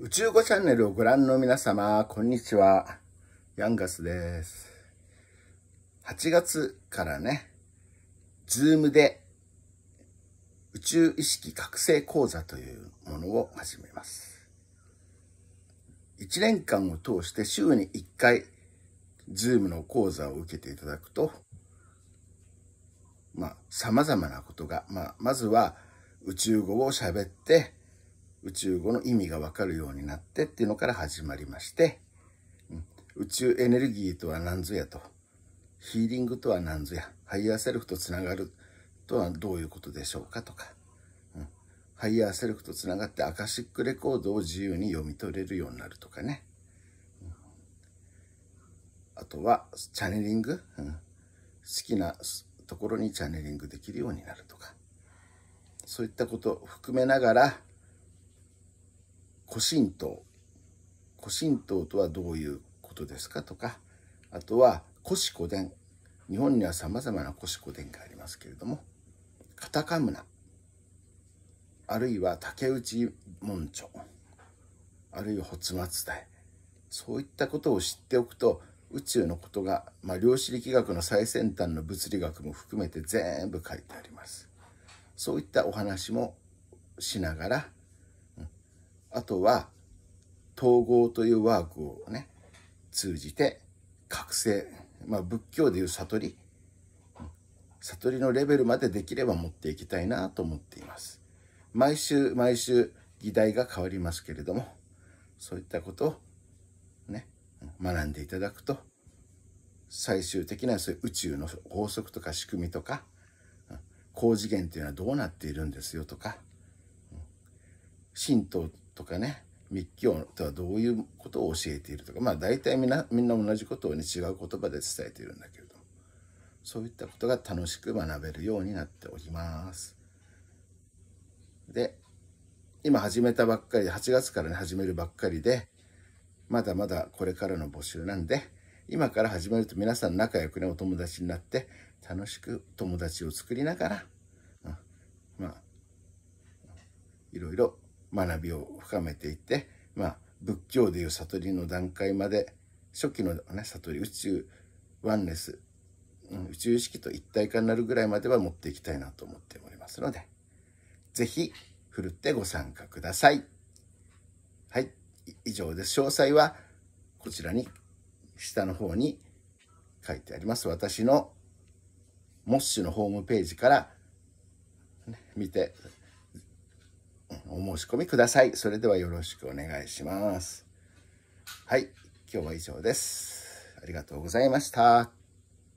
宇宙語チャンネルをご覧の皆様、こんにちは。ヤンガスです。8月からね、ズームで宇宙意識覚醒講座というものを始めます。1年間を通して週に1回、ズームの講座を受けていただくと、まあ、様々なことが、まあ、まずは宇宙語を喋って、宇宙語の意味がわかるようになってっていうのから始まりまして、うん、宇宙エネルギーとは何ぞやと、ヒーリングとは何ぞや、ハイヤーセルフとつながるとはどういうことでしょうかとか、うん、ハイヤーセルフとつながってアカシックレコードを自由に読み取れるようになるとかね。うん、あとは、チャネリング、うん、好きなところにチャネリングできるようになるとか。そういったことを含めながら、古神道古神道とはどういうことですかとかあとは古紙古伝日本にはさまざまな古紙古伝がありますけれどもカタカムナあるいは竹内門書あるいは発松台そういったことを知っておくと宇宙のことが、まあ、量子力学の最先端の物理学も含めて全部書いてありますそういったお話もしながらあとは統合というワークをね、通じて覚醒、まあ仏教でいう悟り、悟りのレベルまでできれば持っていきたいなと思っています。毎週毎週議題が変わりますけれども、そういったことをね、学んでいただくと、最終的にはそういう宇宙の法則とか仕組みとか、高次元というのはどうなっているんですよとか、神道とかね密教とはどういうことを教えているとかまあ大体みんなみんな同じことをね違う言葉で伝えているんだけれどもそういったことが楽しく学べるようになっております。で今始めたばっかりで8月からね始めるばっかりでまだまだこれからの募集なんで今から始めると皆さん仲良くねお友達になって楽しく友達を作りながら、うん、まあいろいろ学びを深めていって、まあ、仏教でいう悟りの段階まで、初期の、ね、悟り、宇宙、ワンネス、宇宙意識と一体化になるぐらいまでは持っていきたいなと思っておりますので、是非ふるってご参加ください。はい、以上です。詳細は、こちらに、下の方に書いてあります。私の、モッシュのホームページから、ね、見てお申し込みください。それではよろしくお願いします。はい。今日は以上です。ありがとうございました。